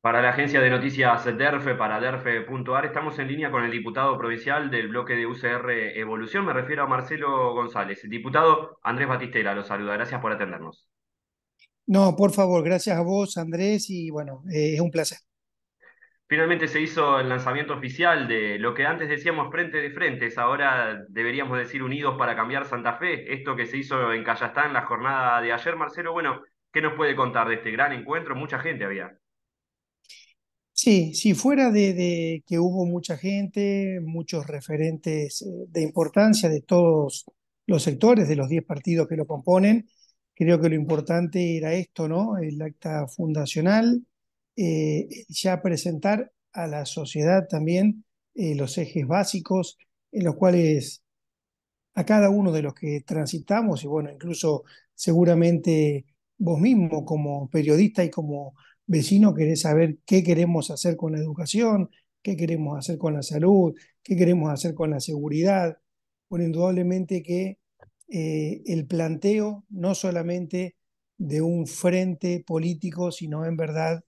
Para la agencia de noticias DERFE, para DERFE.ar, estamos en línea con el diputado provincial del bloque de UCR Evolución, me refiero a Marcelo González. El diputado Andrés Batistela lo saluda, gracias por atendernos. No, por favor, gracias a vos, Andrés, y bueno, eh, es un placer. Finalmente se hizo el lanzamiento oficial de lo que antes decíamos frente de frentes, ahora deberíamos decir unidos para cambiar Santa Fe, esto que se hizo en Callastán la jornada de ayer. Marcelo, bueno, ¿qué nos puede contar de este gran encuentro? Mucha gente había. Sí, fuera de, que hubo mucha gente, muchos referentes eh, de importancia de todos los sectores, de los 10 partidos que lo componen, creo que lo importante era esto, ¿no? El acta fundacional, eh, ya presentar a la sociedad también eh, los ejes básicos en los cuales a cada uno de los que transitamos, y bueno, incluso seguramente vos mismo como periodista y como vecino querés saber qué queremos hacer con la educación, qué queremos hacer con la salud, qué queremos hacer con la seguridad. Bueno, indudablemente que eh, el planteo no solamente de un frente político, sino en verdad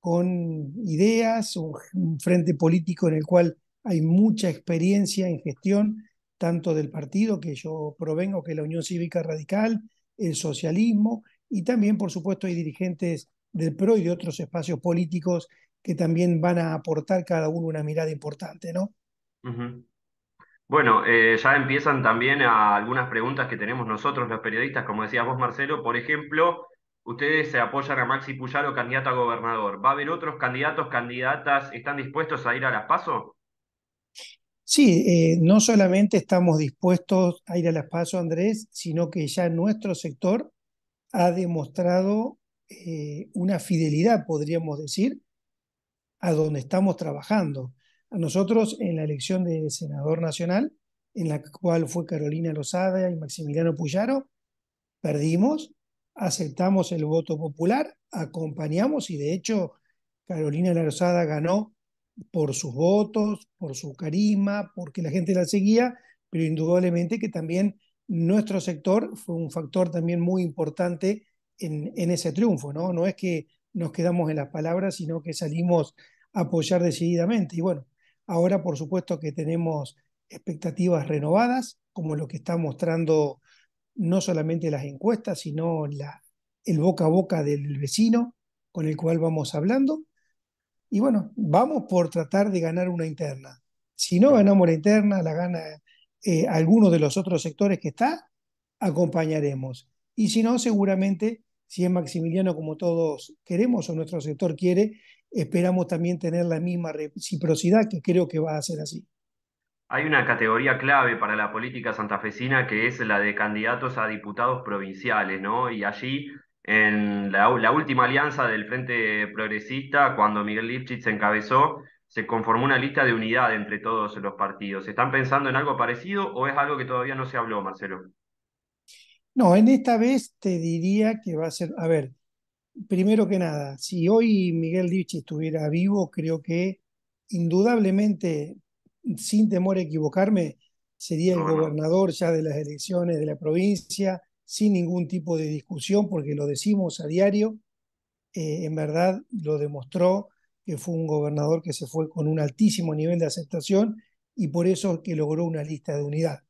con ideas, un, frente político en el cual hay mucha experiencia en gestión, tanto del partido que yo provengo, que es la Unión Cívica Radical, el socialismo, y también, por supuesto, hay dirigentes del PRO y de otros espacios políticos que también van a aportar cada uno una mirada importante, ¿no? Bueno, eh, ya empiezan también algunas preguntas que tenemos nosotros los periodistas, como decías vos, Marcelo, por ejemplo, ustedes se apoyan a Maxi Puyaro, candidato a gobernador. ¿Va a haber otros candidatos, candidatas, están dispuestos a ir a las PASO? Sí, eh, no solamente estamos dispuestos a ir a las PASO, Andrés, sino que ya nuestro sector ha demostrado eh, una fidelidad, podríamos decir, a donde estamos trabajando. A nosotros en la elección de senador nacional, en la cual fue Carolina Lozada y Maximiliano Puyaro, perdimos, aceptamos el voto popular, acompañamos y de hecho Carolina Lozada ganó por sus votos, por su carisma, porque la gente la seguía, pero indudablemente que también nuestro sector fue un factor también muy importante en, ese triunfo, ¿no? No es que nos quedamos en las palabras, sino que salimos a apoyar decididamente. Y bueno, ahora por supuesto que tenemos expectativas renovadas, como lo que está mostrando no solamente las encuestas, sino la, el boca a boca del vecino con el cual vamos hablando. Y bueno, vamos por tratar de ganar una interna. Si no ganamos la interna, la gana eh, alguno de los otros sectores que está, acompañaremos y si no, seguramente, si es Maximiliano como todos queremos o nuestro sector quiere, esperamos también tener la misma reciprocidad que creo que va a ser así. Hay una categoría clave para la política santafesina que es la de candidatos a diputados provinciales, ¿no? Y allí, en la, última alianza del Frente Progresista, cuando Miguel Lipschitz encabezó, se conformó una lista de unidad entre todos los partidos. ¿Están pensando en algo parecido o es algo que todavía no se habló, Marcelo? No, en esta vez te diría que va a ser, a ver, primero que nada, si hoy Miguel Dichi estuviera vivo, creo que indudablemente, sin temor a equivocarme, sería el gobernador ya de las elecciones de la provincia, sin ningún tipo de discusión, porque lo decimos a diario, eh, en verdad lo demostró que fue un gobernador que se fue con un altísimo nivel de aceptación y por eso que logró una lista de unidad.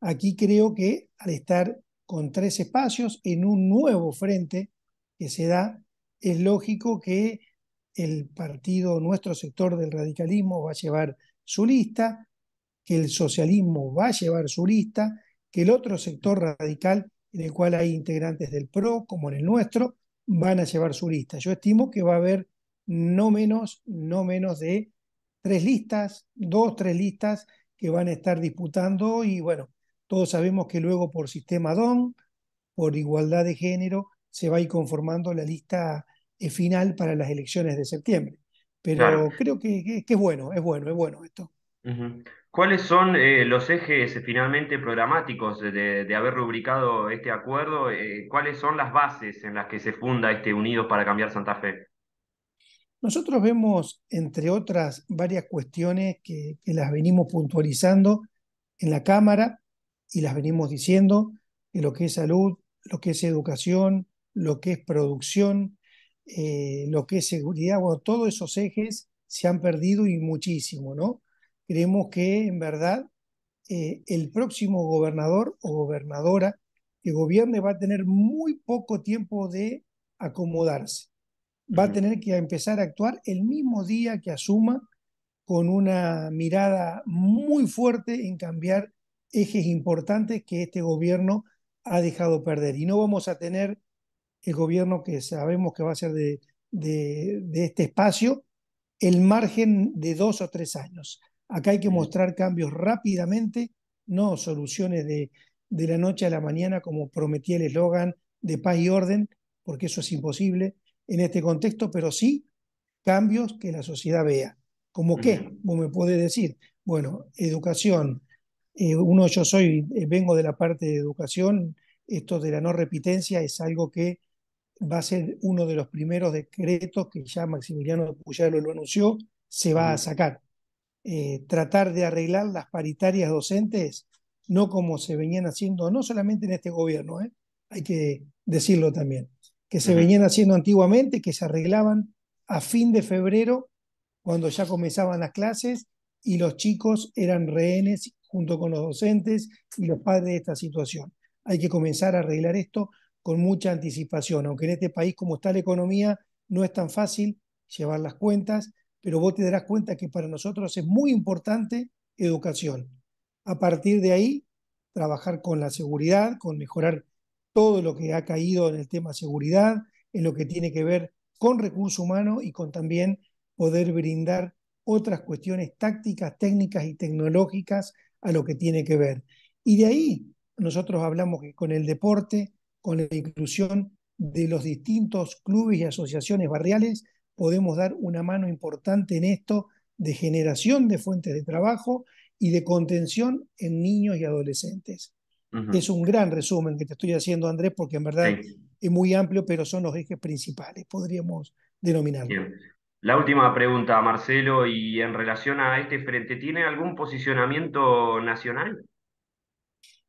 Aquí creo que al estar con tres espacios en un nuevo frente que se da, es lógico que el partido, nuestro sector del radicalismo va a llevar su lista, que el socialismo va a llevar su lista, que el otro sector radical, en el cual hay integrantes del PRO, como en el nuestro, van a llevar su lista. Yo estimo que va a haber no menos, no menos de tres listas, dos, tres listas que van a estar disputando y bueno, todos sabemos que luego por sistema DON, por igualdad de género, se va a ir conformando la lista eh, final para las elecciones de septiembre. Pero creo que, es bueno, es bueno, es bueno esto. ¿Cuáles son eh, los ejes finalmente programáticos de, haber rubricado este acuerdo? Eh, ¿Cuáles son las bases en las que se funda este Unido para Cambiar Santa Fe? Nosotros vemos, entre otras, varias cuestiones que las venimos puntualizando en la Cámara, y las venimos diciendo, que lo que es salud, lo que es educación, lo que es producción, eh, lo que es seguridad, bueno, todos esos ejes se han perdido y muchísimo, ¿no? Creemos que en verdad eh, el próximo gobernador o gobernadora que gobierne va a tener muy poco tiempo de acomodarse. Va a tener que empezar a actuar el mismo día que asuma con una mirada muy fuerte en cambiar ejes importantes que este gobierno ha dejado perder. Y no vamos a tener el gobierno que sabemos que va a ser de, este espacio el margen de dos o tres años. Acá hay que mostrar cambios rápidamente, no soluciones de, de la noche a la mañana como prometía el eslogan de paz y orden, porque eso es imposible en este contexto, pero sí cambios que la sociedad vea. ¿Cómo qué? Vos me puede decir, bueno, educación, eh, uno, yo soy, eh, vengo de la parte de educación, esto de la no repitencia es algo que va a ser uno de los primeros decretos que ya Maximiliano Puyaro lo anunció, se va a sacar. Eh, tratar de arreglar las paritarias docentes, no como se venían haciendo, no solamente en este gobierno, hay que decirlo también, que se venían haciendo antiguamente, que se arreglaban a fin de febrero, cuando ya comenzaban las clases y los chicos eran rehenes junto con los docentes y los padres de esta situación. Hay que comenzar a arreglar esto con mucha anticipación, aunque en este país como está la economía no es tan fácil llevar las cuentas, pero vos te darás cuenta que para nosotros es muy importante educación. A partir de ahí, trabajar con la seguridad, con mejorar todo lo que ha caído en el tema seguridad, en lo que tiene que ver con recurso humano y con también poder brindar otras cuestiones tácticas, técnicas y tecnológicas a lo que tiene que ver. Y de ahí nosotros hablamos que con el deporte, con la inclusión de los distintos clubes y asociaciones barriales, podemos dar una mano importante en esto de generación de fuentes de trabajo y de contención en niños y adolescentes. Es un gran resumen que te estoy haciendo, Andrés, porque en verdad es muy amplio, pero son los ejes principales, podríamos denominarlo. La última pregunta, Marcelo, y en relación a este frente, ¿tiene algún posicionamiento nacional?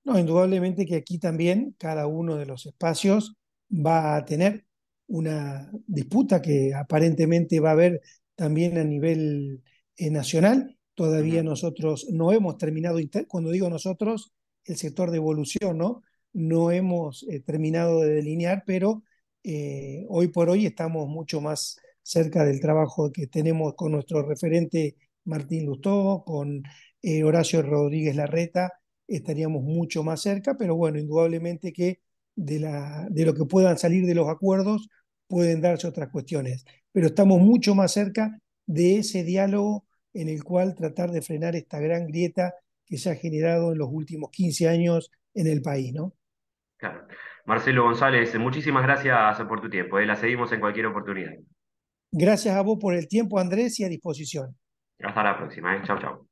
No, indudablemente que aquí también cada uno de los espacios va a tener una disputa que aparentemente va a haber también a nivel eh, nacional. Todavía nosotros no hemos terminado, cuando digo nosotros, el sector de evolución, ¿no? No hemos eh, terminado de delinear, pero eh, hoy por hoy estamos mucho más cerca del trabajo que tenemos con nuestro referente Martín Lustó, con eh, Horacio Rodríguez Larreta, estaríamos mucho más cerca, pero bueno, indudablemente que de, lo que puedan salir de los acuerdos pueden darse otras cuestiones, pero estamos mucho más cerca de ese diálogo en el cual tratar de frenar esta gran grieta que se ha generado en los últimos 15 años en el país, ¿no? Claro. Marcelo González, muchísimas gracias por tu tiempo. Eh. La seguimos en cualquier oportunidad. Gracias a vos por el tiempo, Andrés, y a disposición. Hasta la próxima. Chao, ¿eh? chao.